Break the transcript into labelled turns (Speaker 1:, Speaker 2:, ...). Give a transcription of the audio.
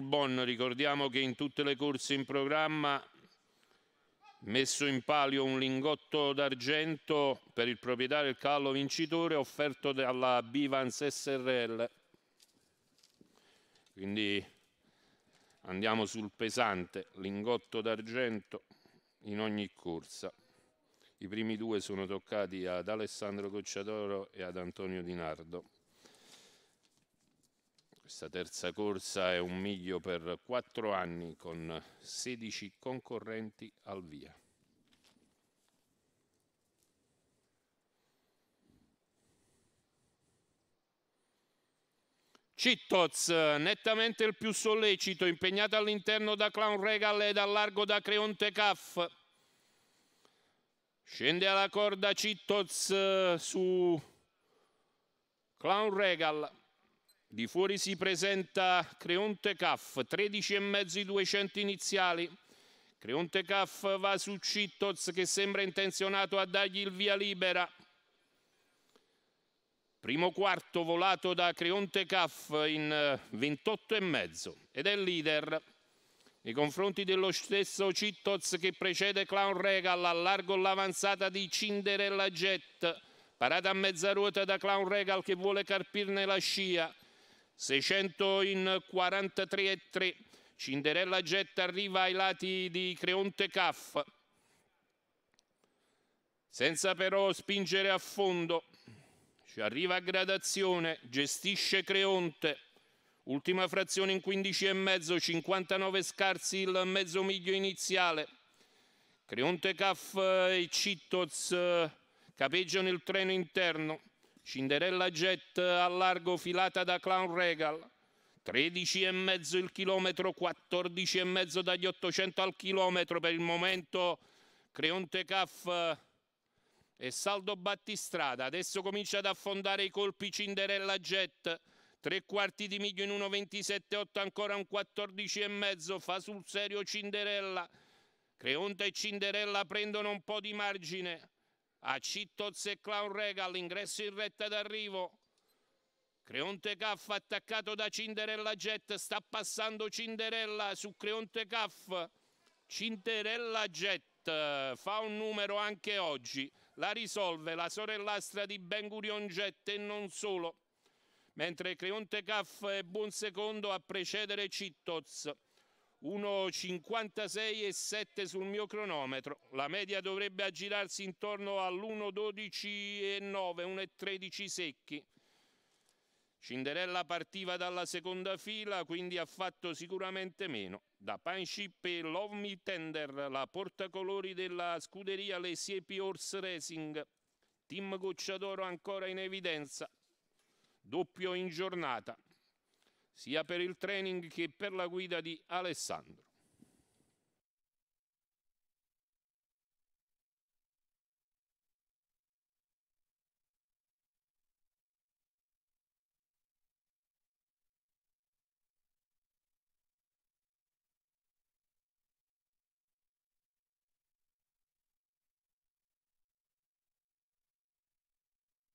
Speaker 1: Bon, ricordiamo che in tutte le corse in programma messo in palio un lingotto d'argento per il proprietario il cavallo vincitore offerto dalla Bivans SRL. Quindi andiamo sul pesante, lingotto d'argento in ogni corsa. I primi due sono toccati ad Alessandro Cocciadoro e ad Antonio Di Nardo questa terza corsa è un miglio per quattro anni con 16 concorrenti al via. Cittoz, nettamente il più sollecito, impegnato all'interno da Clown Regal e dal largo da Creonte Caff. Scende alla corda Cittoz eh, su Clown Regal. Di fuori si presenta Creonte Caff, 13,5 200 iniziali. Creonte Caff va su Cittoz che sembra intenzionato a dargli il via libera. Primo quarto volato da Creonte Caff in 28,5 eh, ed è leader nei confronti dello stesso Cittoz che precede Clown Regal allargo l'avanzata di Cinderella Jet. Parata a mezza ruota da Clown Regal che vuole carpirne la scia. 600 in 43 e 3. Cinderella Getta arriva ai lati di Creonte Caff. Senza però spingere a fondo. Ci arriva a gradazione, gestisce Creonte. Ultima frazione in 15 e mezzo, 59 scarsi il mezzo miglio iniziale. Creonte Caff e Cittoz eh, capeggiano il treno interno. Cinderella Jet a largo filata da Clown Regal, 13,5 il chilometro, 14,5 dagli 800 al chilometro per il momento Creonte Caff eh, e Saldo Battistrada. Adesso comincia ad affondare i colpi Cinderella Jet. Tre quarti di miglio in 1,27,8, ancora un 14,5, fa sul serio Cinderella. Creonte e Cinderella prendono un po' di margine a Cittoz e Clown Rega all'ingresso in retta d'arrivo. Creonte Caff attaccato da Cinderella Jet, sta passando Cinderella su Creonte Caff. Cinderella Jet fa un numero anche oggi, la risolve la sorellastra di Ben Gurion Jet e non solo. Mentre Creonte Caff è buon secondo a precedere Cittoz. 1,56,7 sul mio cronometro. La media dovrebbe aggirarsi intorno all'1,12,9, 1,13 secchi. Cinderella partiva dalla seconda fila, quindi ha fatto sicuramente meno. Da Panship e Love Me Tender, la portacolori della scuderia Le Siepi Horse Racing. Team Gocciadoro ancora in evidenza. Doppio in giornata sia per il training che per la guida di Alessandro.